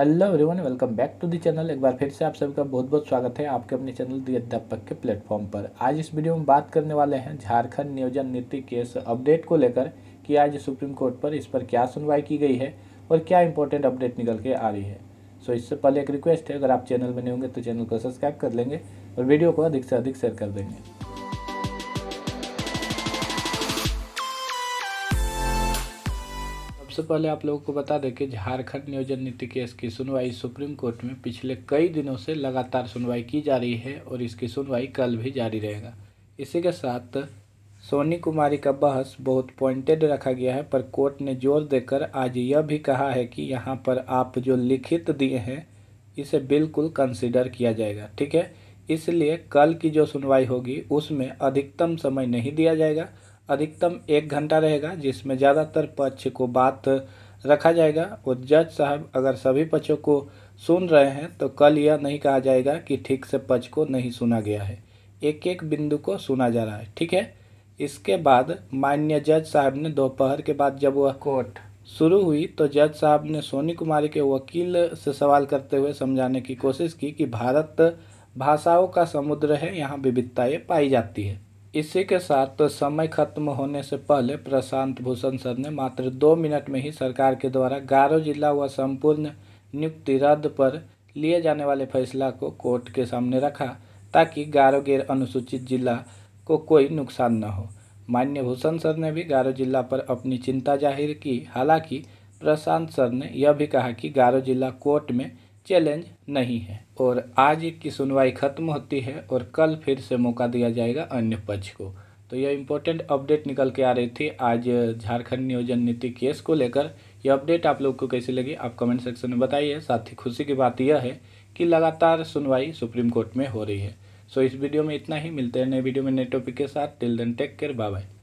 hello everyone welcome back to the channel एक बार फिर से आप सबका बहुत बहुत स्वागत है आपके अपने चैनल दी अध्यापक के प्लेटफॉर्म पर आज इस वीडियो में बात करने वाले हैं झारखंड नियोजन नीति केस अपडेट को लेकर कि आज सुप्रीम कोर्ट पर इस पर क्या सुनवाई की गई है और क्या इंपॉर्टेंट अपडेट निकल के आ रही है सो इससे पहले एक रिक्वेस्ट है अगर आप चैनल में नहीं होंगे तो चैनल को सब्सक्राइब कर लेंगे और वीडियो को अधिक से अधिक शेयर कर देंगे सबसे पहले आप लोगों को बता दें कि झारखंड नियोजन नीति केस की सुनवाई सुप्रीम कोर्ट में पिछले कई दिनों से लगातार सुनवाई की जा रही है और इसकी सुनवाई कल भी जारी रहेगा इसी के साथ सोनी कुमारी का बहस बहुत पॉइंटेड रखा गया है पर कोर्ट ने जोर देकर आज यह भी कहा है कि यहाँ पर आप जो लिखित दिए हैं इसे बिल्कुल कंसिडर किया जाएगा ठीक है इसलिए कल की जो सुनवाई होगी उसमें अधिकतम समय नहीं दिया जाएगा अधिकतम एक घंटा रहेगा जिसमें ज़्यादातर पक्ष को बात रखा जाएगा और जज साहब अगर सभी पक्षों को सुन रहे हैं तो कल यह नहीं कहा जाएगा कि ठीक से पक्ष को नहीं सुना गया है एक एक बिंदु को सुना जा रहा है ठीक है इसके बाद मान्य जज साहब ने दोपहर के बाद जब वह कोर्ट शुरू हुई तो जज साहब ने सोनी कुमारी के वकील से सवाल करते हुए समझाने की कोशिश की कि भारत भाषाओं का समुद्र है यहाँ विविधताएँ पाई जाती है इसी के साथ तो समय खत्म होने से पहले प्रशांत भूषण सर ने मात्र दो मिनट में ही सरकार के द्वारा गारो जिला व संपूर्ण नियुक्ति रद्द पर लिए जाने वाले फैसला को कोर्ट के सामने रखा ताकि गारो गैर अनुसूचित जिला को कोई नुकसान न हो मान्य भूषण सर ने भी गारो जिला पर अपनी चिंता जाहिर की हालांकि प्रशांत सर ने यह भी कहा कि गारो जिला कोर्ट में चैलेंज नहीं है और आज की सुनवाई खत्म होती है और कल फिर से मौका दिया जाएगा अन्य पक्ष को तो यह इम्पोर्टेंट अपडेट निकल के आ रही थी आज झारखंड नियोजन नीति केस को लेकर यह अपडेट आप लोग को कैसी लगी आप कमेंट सेक्शन में बताइए साथ ही खुशी की बात यह है कि लगातार सुनवाई सुप्रीम कोर्ट में हो रही है सो इस वीडियो में इतना ही मिलते हैं नए वीडियो में नए टॉपिक के साथ till then take care bye bye